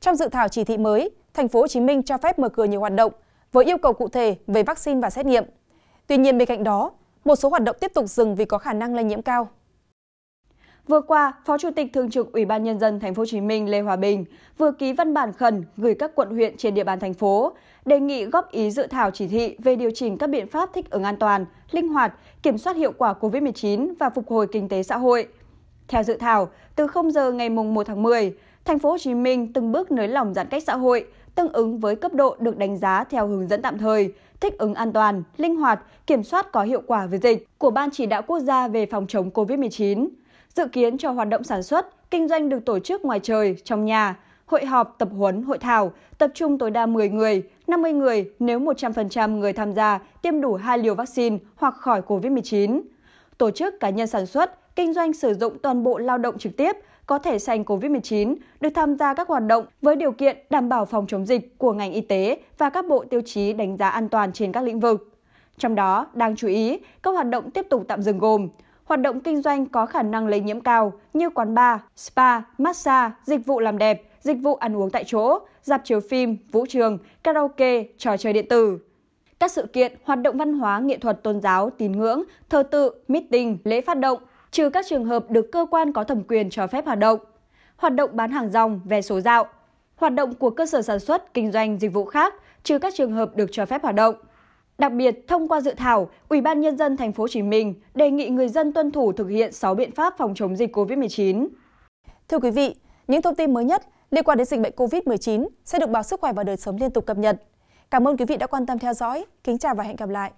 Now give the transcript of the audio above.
trong dự thảo chỉ thị mới, thành phố Hồ Chí Minh cho phép mở cửa nhiều hoạt động với yêu cầu cụ thể về vaccine và xét nghiệm. Tuy nhiên bên cạnh đó, một số hoạt động tiếp tục dừng vì có khả năng lây nhiễm cao. Vừa qua, Phó Chủ tịch Thường trực Ủy ban nhân dân thành phố Hồ Chí Minh Lê Hòa Bình vừa ký văn bản khẩn gửi các quận huyện trên địa bàn thành phố, đề nghị góp ý dự thảo chỉ thị về điều chỉnh các biện pháp thích ứng an toàn, linh hoạt, kiểm soát hiệu quả COVID-19 và phục hồi kinh tế xã hội. Theo dự thảo, từ 0 giờ ngày 1 tháng 10, Thành phố Hồ Chí Minh từng bước nới lỏng giãn cách xã hội, tương ứng với cấp độ được đánh giá theo hướng dẫn tạm thời, thích ứng an toàn, linh hoạt, kiểm soát có hiệu quả với dịch của Ban chỉ đạo quốc gia về phòng chống COVID-19. Dự kiến cho hoạt động sản xuất, kinh doanh được tổ chức ngoài trời, trong nhà, hội họp, tập huấn, hội thảo, tập trung tối đa 10 người, 50 người nếu 100% người tham gia tiêm đủ 2 liều vaccine hoặc khỏi COVID-19 tổ chức cá nhân sản xuất, kinh doanh sử dụng toàn bộ lao động trực tiếp có thể sanh COVID-19 được tham gia các hoạt động với điều kiện đảm bảo phòng chống dịch của ngành y tế và các bộ tiêu chí đánh giá an toàn trên các lĩnh vực. Trong đó, đáng chú ý, các hoạt động tiếp tục tạm dừng gồm hoạt động kinh doanh có khả năng lây nhiễm cao như quán bar, spa, massage, dịch vụ làm đẹp, dịch vụ ăn uống tại chỗ, dạp chiếu phim, vũ trường, karaoke, trò chơi điện tử các sự kiện, hoạt động văn hóa, nghệ thuật, tôn giáo, tín ngưỡng, thờ tự, meeting, lễ phát động, trừ các trường hợp được cơ quan có thẩm quyền cho phép hoạt động. Hoạt động bán hàng rong, vé số dạo. Hoạt động của cơ sở sản xuất, kinh doanh, dịch vụ khác, trừ các trường hợp được cho phép hoạt động. Đặc biệt, thông qua dự thảo, Ủy ban nhân dân thành phố Hồ Chí Minh đề nghị người dân tuân thủ thực hiện 6 biện pháp phòng chống dịch COVID-19. Thưa quý vị, những thông tin mới nhất liên quan đến dịch bệnh COVID-19 sẽ được báo Sức khỏe và Đời sống liên tục cập nhật. Cảm ơn quý vị đã quan tâm theo dõi. Kính chào và hẹn gặp lại.